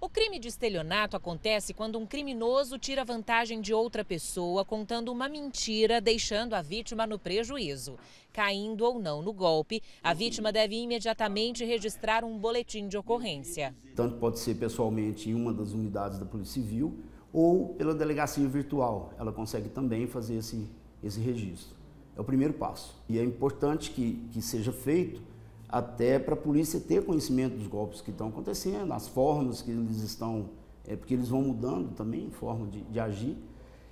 O crime de estelionato acontece quando um criminoso tira vantagem de outra pessoa contando uma mentira, deixando a vítima no prejuízo. Caindo ou não no golpe, a vítima deve imediatamente registrar um boletim de ocorrência. Tanto pode ser pessoalmente em uma das unidades da Polícia Civil ou pela delegacia virtual. Ela consegue também fazer esse, esse registro. É o primeiro passo. E é importante que, que seja feito até para a polícia ter conhecimento dos golpes que estão acontecendo, as formas que eles estão, é, porque eles vão mudando também, forma de, de agir.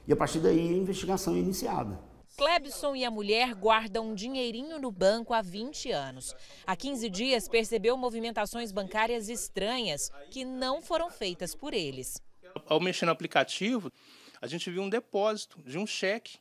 E a partir daí a investigação é iniciada. Clebson e a mulher guardam um dinheirinho no banco há 20 anos. Há 15 dias percebeu movimentações bancárias estranhas que não foram feitas por eles. Ao mexer no aplicativo, a gente viu um depósito de um cheque,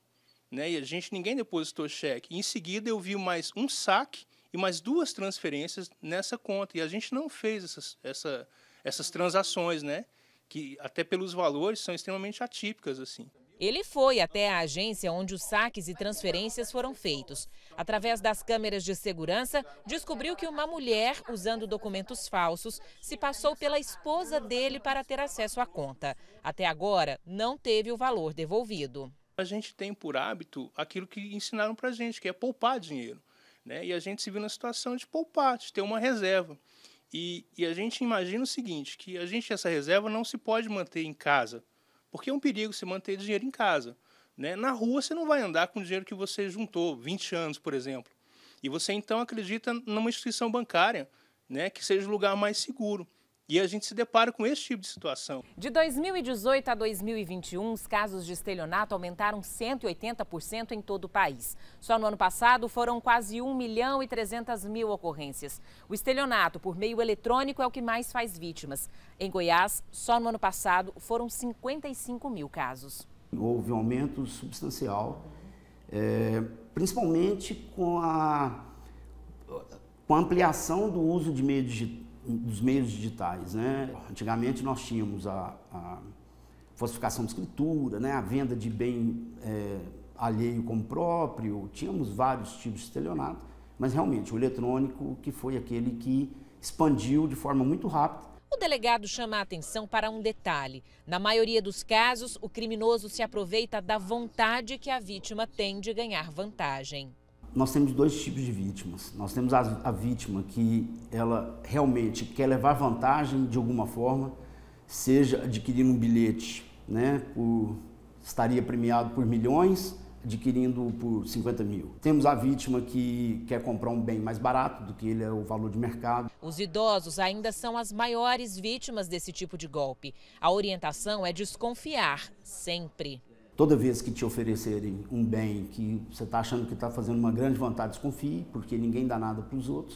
né? E a gente ninguém depositou cheque. Em seguida eu vi mais um saque e mais duas transferências nessa conta. E a gente não fez essas, essa, essas transações, né? Que até pelos valores são extremamente atípicas, assim. Ele foi até a agência onde os saques e transferências foram feitos. Através das câmeras de segurança, descobriu que uma mulher, usando documentos falsos, se passou pela esposa dele para ter acesso à conta. Até agora, não teve o valor devolvido. A gente tem por hábito aquilo que ensinaram para gente, que é poupar dinheiro. Né? E a gente se viu na situação de poupar, de ter uma reserva. E, e a gente imagina o seguinte, que a gente essa reserva não se pode manter em casa, porque é um perigo se manter dinheiro em casa. Né? Na rua você não vai andar com o dinheiro que você juntou, 20 anos, por exemplo. E você então acredita numa instituição bancária né, que seja o lugar mais seguro. E a gente se depara com esse tipo de situação. De 2018 a 2021, os casos de estelionato aumentaram 180% em todo o país. Só no ano passado foram quase 1 milhão e 300 mil ocorrências. O estelionato por meio eletrônico é o que mais faz vítimas. Em Goiás, só no ano passado foram 55 mil casos. Houve um aumento substancial, é, principalmente com a, com a ampliação do uso de meios digitais dos meios digitais. Né? Antigamente nós tínhamos a, a falsificação de escritura, né? a venda de bem é, alheio como próprio, tínhamos vários tipos de estelionato, mas realmente o eletrônico que foi aquele que expandiu de forma muito rápida o delegado chama a atenção para um detalhe. Na maioria dos casos, o criminoso se aproveita da vontade que a vítima tem de ganhar vantagem nós temos dois tipos de vítimas. Nós temos a, a, vítima que ela realmente quer levar vantagem de alguma forma, seja adquirindo um bilhete, né, por, estaria premiado por milhões, adquirindo por 50 mil. Temos a vítima que quer comprar um bem mais barato do que ele é o valor de mercado. Os idosos ainda são as maiores vítimas desse tipo de golpe. A orientação é desconfiar sempre. Toda vez que te oferecerem um bem que você está achando que está fazendo uma grande vontade, desconfie, porque ninguém dá nada para os outros.